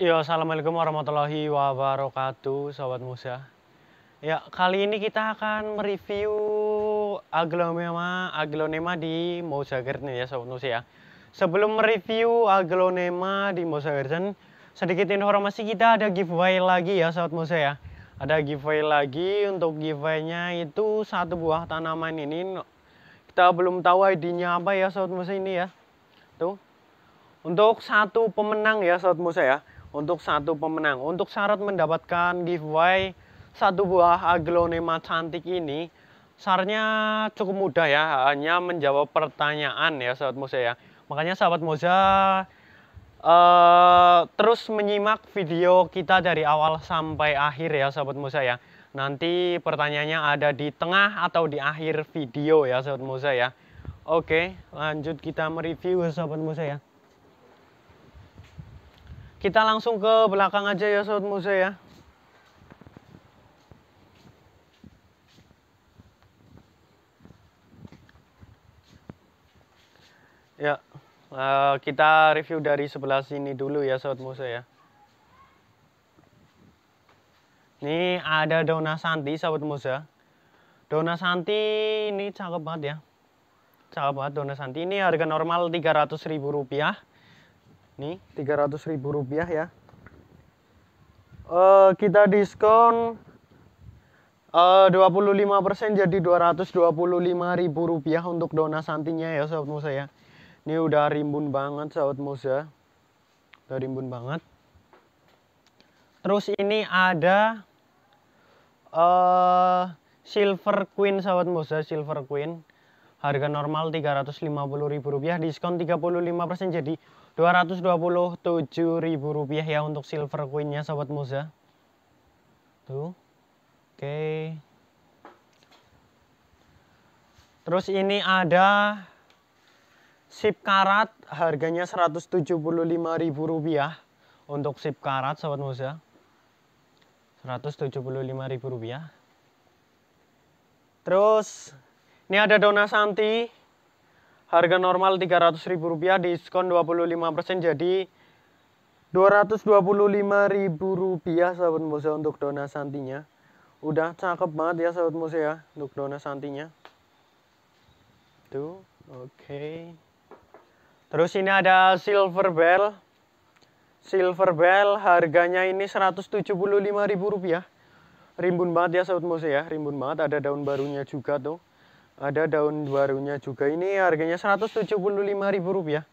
Ya, Assalamualaikum warahmatullahi wabarakatuh, Sobat Musa. Ya, kali ini kita akan mereview aglonema, aglonema di Musa Garden ya, Sobat Musa ya. Sebelum mereview aglonema di Musa Garden, sedikit informasi kita ada giveaway lagi ya, Sobat Musa ya. Ada giveaway lagi, untuk giveaway-nya itu satu buah tanaman ini kita belum tahu ID-nya apa ya Sobat Musa ini ya. Tuh. Untuk satu pemenang ya Sobat Musa ya untuk satu pemenang. Untuk syarat mendapatkan giveaway satu buah aglonema cantik ini, syaratnya cukup mudah ya, hanya menjawab pertanyaan ya sahabat Moza ya. Makanya sahabat Moza uh, terus menyimak video kita dari awal sampai akhir ya sahabat Moza ya. Nanti pertanyaannya ada di tengah atau di akhir video ya sahabat Moza ya. Oke, lanjut kita mereview sahabat Moza ya. Kita langsung ke belakang aja ya Sobat Muse ya. Ya, eh, kita review dari sebelah sini dulu ya Sobat Muse ya. Ini ada Dona Santi Sobat Muse. Ya. Dona Santi ini cakep banget ya. Cakep banget Dona Santi. Ini harga normal ribu rupiah nih 300 ribu rupiah ya uh, kita diskon eh, uh, 25% jadi 225 ribu rupiah untuk dona santinya ya sahabat musa ya ini udah rimbun banget sahabat musa udah rimbun banget terus ini ada uh, silver queen sahabat musa silver queen harga normal ribu rupiah diskon 35% jadi ribu rupiah ya untuk silver queennya sobat Moza. Tuh. Oke. Okay. Terus ini ada sip karat harganya ribu rupiah untuk sip karat sobat Moza. ribu rupiah, Terus ini ada dona santi harga normal Rp300.000 diskon 25% jadi Rp225.000 sahabat musuh untuk dona santinya. Udah cakep banget ya sahabat musuh ya untuk dona santinya. Tuh, oke. Okay. Terus ini ada silver bell. Silver bell harganya ini Rp175.000. Rimbun banget ya sahabat musuh ya, rimbun banget ada daun barunya juga tuh ada daun barunya juga ini harganya Rp175.000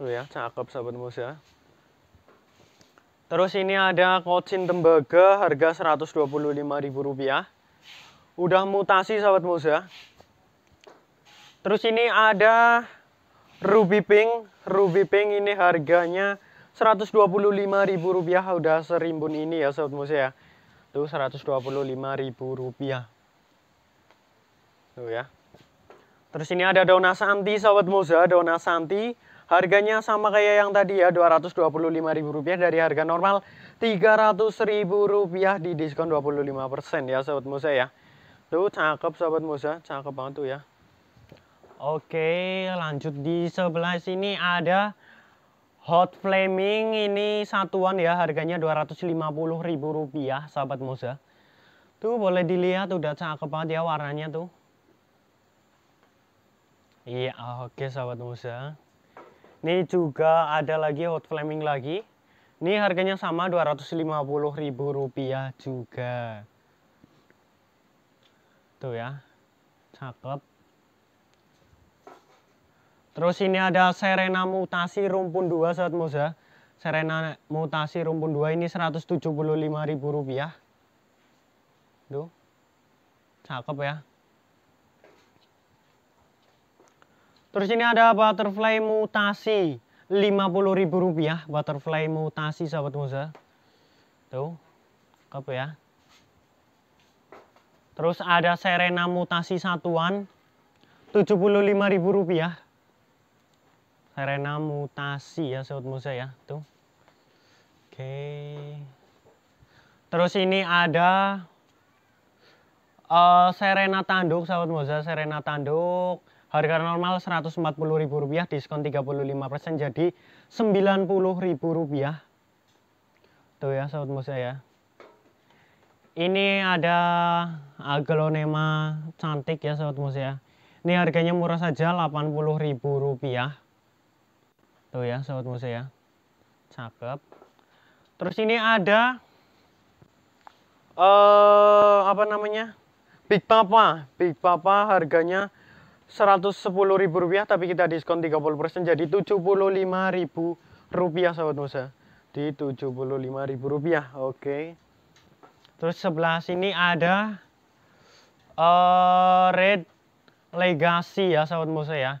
Tuh ya cakep sahabat musa ya. terus ini ada kocin tembaga harga Rp125.000 udah mutasi sahabat musa ya. terus ini ada ruby pink ruby pink ini harganya Rp125.000 udah serimbun ini ya sahabat musa ya tuh Rp125.000 Tuh ya. Terus ini ada daun asanti sahabat Musa, daun asanti Harganya sama kayak yang tadi ya, Rp225.000 dari harga normal Rp300.000 di diskon 25% ya sahabat Musa ya. Tuh cakep sahabat Musa, cakep banget tuh ya. Oke, lanjut di sebelah sini ada Hot Flaming ini satuan ya, harganya Rp250.000 sahabat Musa. Tuh boleh dilihat udah cakep banget ya warnanya tuh. Iya, oke sahabat Musa. Ini juga ada lagi hot flaming lagi. Ini harganya sama Rp250.000 juga. Tuh ya. Cakep. Terus ini ada Serena Mutasi Rumpun 2 sahabat Musa. Serena Mutasi Rumpun 2 ini Rp175.000. Tuh. Cakep ya. Terus ini ada butterfly mutasi Rp50.000 butterfly mutasi sahabat Musa. Tuh. Kep ya. Terus ada Serena mutasi satuan Rp75.000. Serena mutasi ya sahabat Musa ya. Tuh. Oke. Terus ini ada uh, Serena tanduk sahabat Musa, Serena tanduk Harga normal Rp140.000 diskon 35% jadi Rp90.000. Tuh ya sahabat saya. ya. Ini ada aglonema cantik ya sahabat saya. Ini harganya murah saja Rp80.000. Tuh ya sahabat saya. Cakep. Terus ini ada eh uh, apa namanya? Big Papa. Big Papa harganya ribu rupiah, tapi kita diskon 30% jadi ribu rupiah, sahabat Musa. Di ribu rupiah, Oke. Terus sebelah sini ada uh, Red Legacy ya sahabat Musa ya.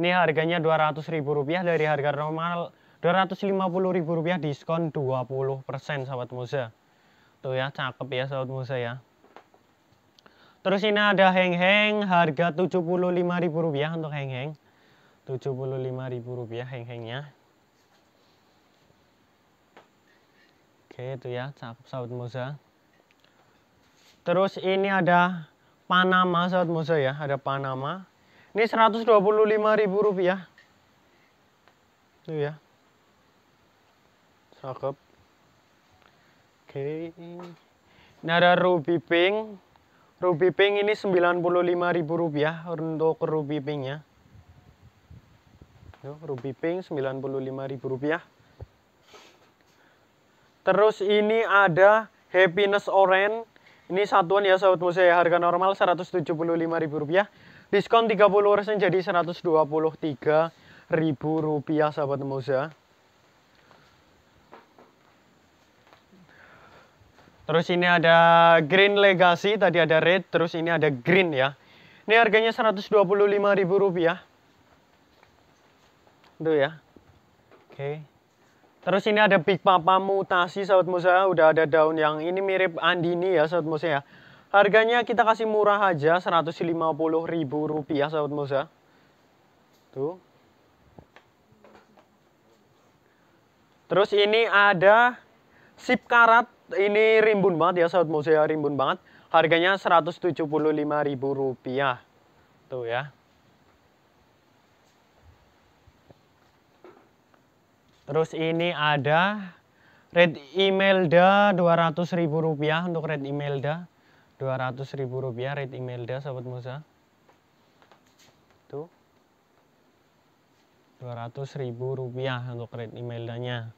Ini harganya ribu rupiah dari harga normal ribu rupiah diskon 20% sahabat Musa. Tuh ya cakep ya sahabat Musa ya. Terus ini ada heng-heng harga Rp75.000 untuk heng-heng. Rp75.000 heng-hengnya. Oke, itu ya, cakep sahabat Musa. Terus ini ada Panama sahabat Musa ya, ada Panama. Ini Rp125.000. Itu ya. Cakep. Oke. Ini ada ruby pink Ruby Pink ini Rp95.000 untuk Ruby Pinknya. Ruby Pink Rp95.000. Terus ini ada Happiness Orange. Ini satuan ya sahabat ya, harga normal Rp175.000. Diskon 30% jadi Rp123.000 sahabat musik. Terus ini ada Green Legacy, tadi ada red, terus ini ada green ya. Ini harganya Rp125.000. Tuh ya. Oke. Terus ini ada Big Papa Mutasi sahabat Musa, udah ada daun yang ini mirip Andini ya sahabat Musa ya. Harganya kita kasih murah aja Rp150.000 sahabat Musa. Tuh. Terus ini ada sip karat ini rimbun banget ya Sobat ya, rimbun banget. Harganya Rp175.000. Tuh ya. Terus ini ada Red Imelda Rp200.000 untuk Red Imelda. Rp200.000 Red Imelda sahabat Musa. Tuh. Rp200.000 untuk Red Imeldanya.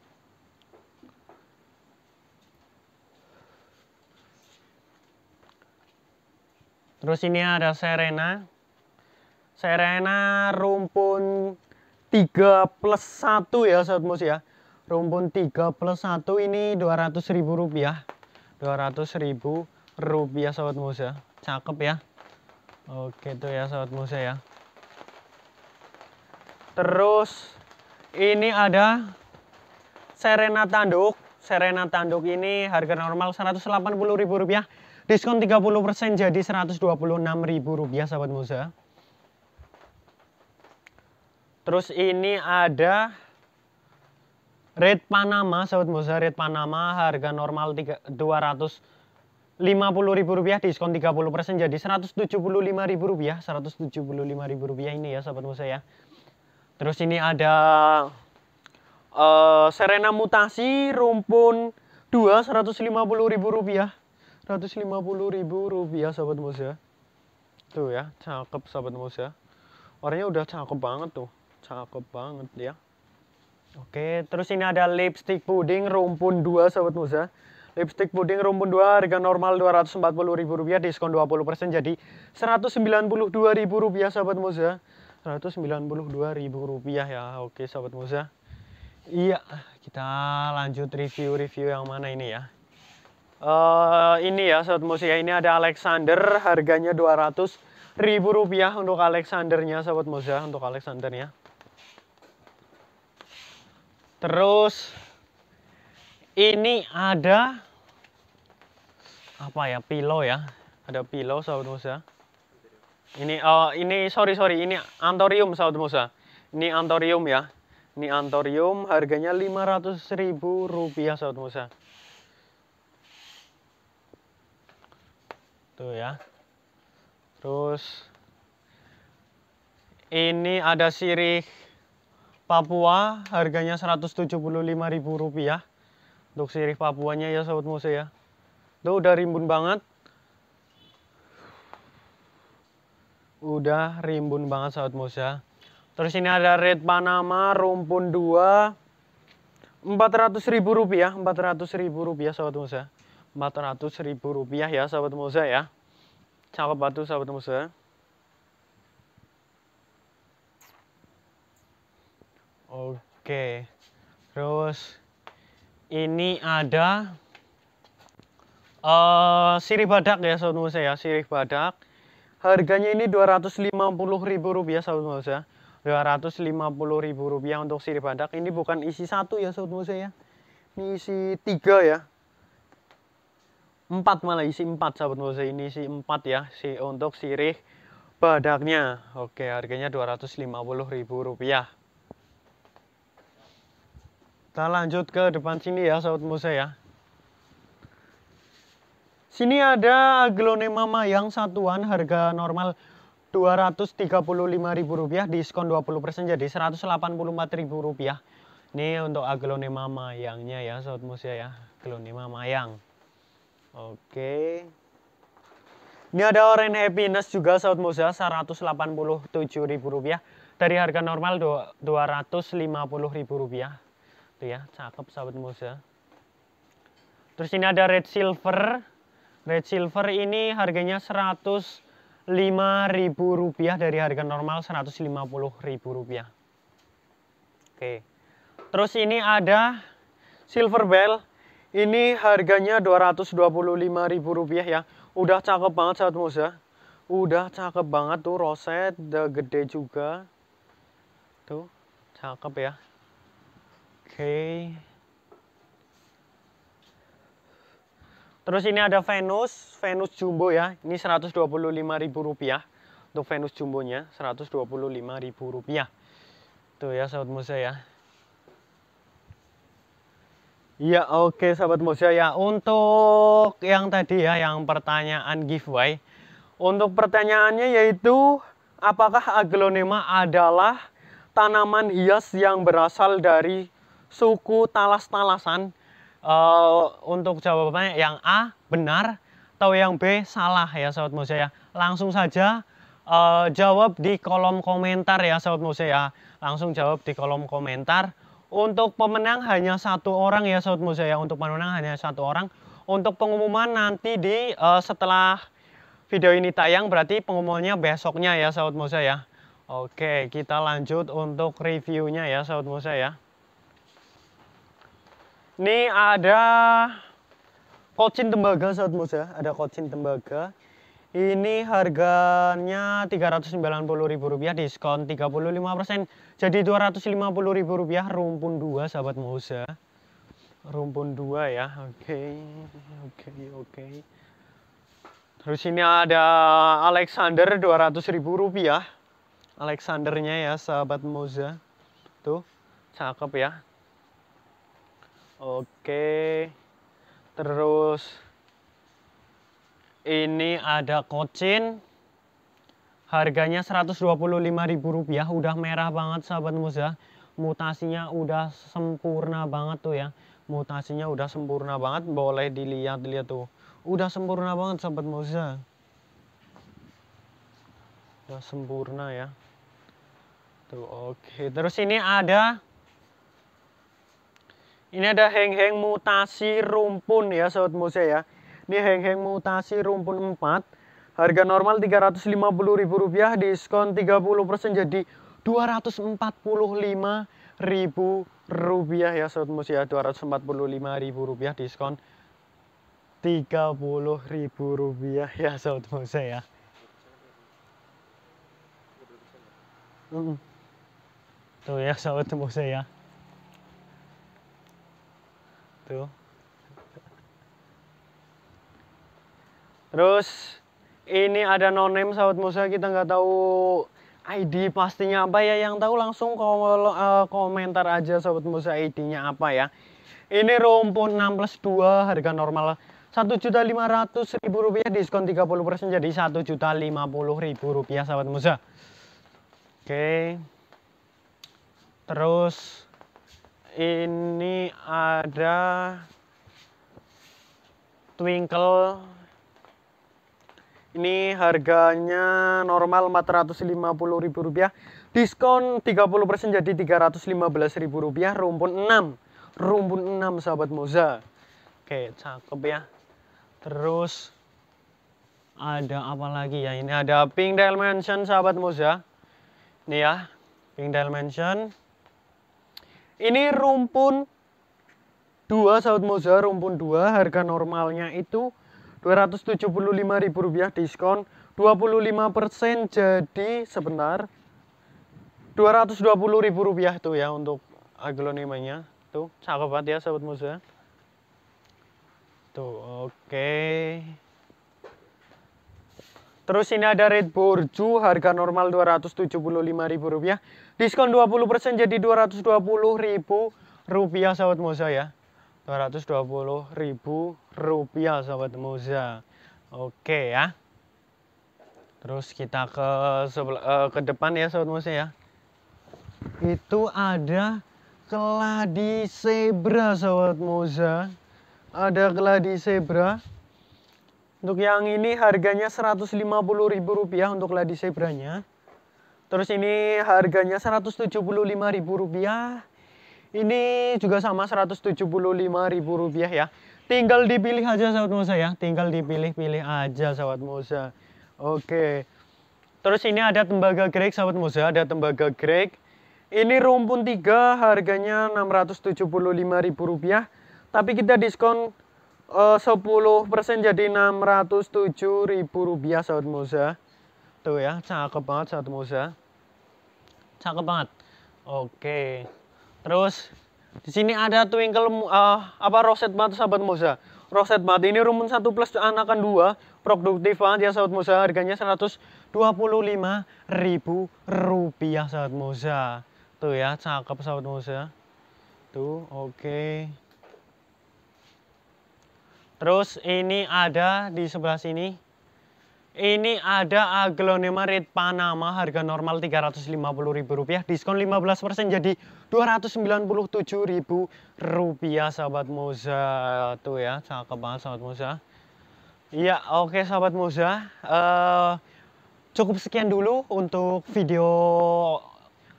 Terus ini ada Serena. Serena rumpun 3 plus 1 ya Sobat Mus ya. Rumpun 3 plus 1 ini 200 ribu rupiah. 200 ribu rupiah Sobat Mus ya. Cakep ya. Oke tuh ya Sobat Mus ya. Terus ini ada Serena Tanduk. Serena Tanduk ini harga normal Rp180.000 Diskon 30% jadi Rp126.000 sahabat Musa. Terus ini ada Red Panama sahabat Musa, Red Panama harga normal 3, 200 diskon 30% jadi Rp175.000, rupiah 175000 ini ya sahabat Musa ya. Terus ini ada uh, Serena Mutasi rumpun 2 150.000 rupiah rupiah sahabat sahabat Musa. Tuh ya, cakep sahabat Musa. Warnanya udah cakep banget tuh. Cakep banget ya. Oke, terus ini ada lipstick puding rumpun 2 sahabat Musa. Lipstick puding rumpun 2 harga normal ribu rupiah diskon 20% jadi 192.000 rupiah sahabat Musa. ribu rupiah ya. Oke sahabat Musa. Iya, kita lanjut review-review yang mana ini ya. Eh, ini ya Sobat Musik ya. Ini ada Alexander harganya 200 ribu rupiah untuk Alexandernya Sobat Musik ya. Untuk Alexandernya. Terus ini ada apa ya pilo ya ada pilo Saud Musa ini uh, ini sorry sorry ini antorium Saud Musa ini antorium ya ini antorium harganya 500.000 ribu rupiah Saud Musa itu ya terus ini ada sirih Papua harganya Rp175.000 untuk sirih Papuanya ya sobat Mose ya tuh udah rimbun banget udah rimbun banget sahabat ya. Terus ini ada red Panama rumpun 2 400.000 ribu rupiah, 400.000 ribu rupiah sahabat ya. 400.000 rupiah ya sahabat Musa ya cakep batu sahabat Musa. oke terus ini ada uh, sirih badak ya sahabat Musa ya sirih badak harganya ini 250.000 rupiah sahabat Musa 250.000 rupiah untuk sirih badak ini bukan isi satu ya sahabat Musa ya ini isi tiga ya 4 malah isi 4 sahabat Mose ini isi 4 ya si untuk sirih badaknya oke harganya Rp250.000 kita lanjut ke depan sini ya sahabat Mose ya sini ada aglonema mayang satuan harga normal Rp235.000 diskon 20% jadi Rp184.000 ini untuk aglonema mayangnya ya sahabat Mose ya aglonema mayang Oke. Ini ada Orange Happiness juga Sobat Musa rp rupiah dari harga normal rp rupiah, Tuh ya, cakep sahabat Musa. Terus ini ada Red Silver. Red Silver ini harganya rp rupiah dari harga normal rp rupiah. Oke. Terus ini ada Silver Bell ini harganya Rp225.000 ya. Udah cakep banget sahabat Musa. Udah cakep banget tuh roset gede juga. Tuh, cakep ya. Oke. Okay. Terus ini ada Venus, Venus jumbo ya. Ini Rp125.000 untuk Venus jumbonya, Rp125.000. Tuh ya sahabat Musa ya. Ya oke sahabat Mosia ya untuk yang tadi ya yang pertanyaan giveaway Untuk pertanyaannya yaitu apakah aglonema adalah tanaman hias yang berasal dari suku talas-talasan uh, Untuk jawabannya yang A benar atau yang B salah ya sahabat Mosia ya Langsung saja uh, jawab di kolom komentar ya sahabat Mosia ya Langsung jawab di kolom komentar untuk pemenang hanya satu orang ya saud Musa ya. Untuk pemenang hanya satu orang. Untuk pengumuman nanti di uh, setelah video ini tayang berarti pengumumannya besoknya ya saud Musa ya. Oke, kita lanjut untuk reviewnya ya saud Musa ya. Ini ada kocin tembaga Sobat Musa, ada kocin tembaga. Ini harganya Rp390.000 diskon 35%. Jadi Rp250.000 rumpun 2 sahabat Moza. Rumpun 2 ya. Oke. Okay. Oke, okay, oke. Okay. Terus ini ada Alexander Rp200.000. Alexandernya ya sahabat Moza. Tuh, cakep ya. Oke. Terus ini ada kocin. Harganya Rp125.000 udah merah banget sahabat mus Mutasinya udah sempurna banget tuh ya. Mutasinya udah sempurna banget boleh dilihat-lihat tuh. Udah sempurna banget sahabat mus ya. Udah sempurna ya. Tuh oke. Okay. Terus ini ada ini ada heng-heng mutasi rumpun ya sahabat Moza ya. Ini heng-heng mutasi rumpun 4. Harga normal Rp350.000, diskon 30% jadi Rp245.000 ya Sobat musia ya. Rp245.000 diskon Rp30.000 ya Sobat Musi ya. Mm -mm. Tuh ya Sobat Musi ya. Tuh. Terus ini ada no name sahabat Musa kita nggak tahu ID pastinya apa ya yang tahu langsung kalau eh, komentar aja sahabat Musa ID-nya apa ya. Ini rumpun 6 plus 2 harga normal ribu rupiah diskon 30% jadi ribu rupiah, sahabat Musa. Oke. Terus ini ada twinkle ini harganya normal Rp450.000, diskon 30% jadi Rp315.000, rumpun 6. Rumpun 6 sahabat Moza. Oke, cakep ya. Terus ada apa lagi ya? Ini ada pink dimension mansion sahabat Moza. Ini ya, pink dimension mansion. Ini rumpun 2 sahabat Moza, rumpun 2 harga normalnya itu ribu rupiah diskon 25% jadi sebentar ribu rupiah tuh ya untuk aglonimanya tuh cakep banget ya sahabat musa ya. tuh oke okay. terus ini ada red borju harga normal ribu rupiah diskon 20% jadi ribu rupiah sahabat musa ya 220.000 rupiah sobat Moza oke ya terus kita ke uh, ke depan ya sobat Moza ya itu ada keladi zebra sobat Moza ada keladi zebra untuk yang ini harganya ribu rupiah untuk keladi zebranya terus ini harganya ribu rupiah. Ini juga sama rp rupiah ya. Tinggal dipilih aja sahabat Musa ya. Tinggal dipilih-pilih aja sahabat Musa. Oke. Terus ini ada tembaga Greg sahabat Musa, ada tembaga Greg. Ini rumpun 3 harganya rp rupiah. tapi kita diskon eh, uh, 10% jadi Rp607.000 sahabat Musa. Tuh ya, cakep banget sahabat Musa. Cakep banget. Oke. Okay. Terus di sini ada twinkle uh, apa roset batu sahabat Musa. Roset batu ini rumun 1 plus anakan 2, produktif banget ya sahabat Musa. Harganya 125.000 rupiah sahabat Musa. Tuh ya, cakep sahabat Musa. Tuh, oke. Okay. Terus ini ada di sebelah sini ini ada aglonema red Panama harga normal Rp350.000 diskon 15% jadi Rp297.000 sahabat Moza tuh ya cakep banget sahabat Moza. Iya oke okay, sahabat Moza uh, eh, cukup sekian dulu untuk video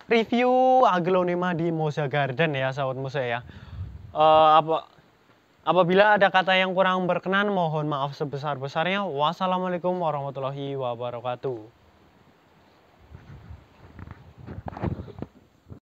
review aglonema di Moza Garden ya sahabat Moza ya. Uh, apa Apabila ada kata yang kurang berkenan, mohon maaf sebesar-besarnya. Wassalamualaikum warahmatullahi wabarakatuh.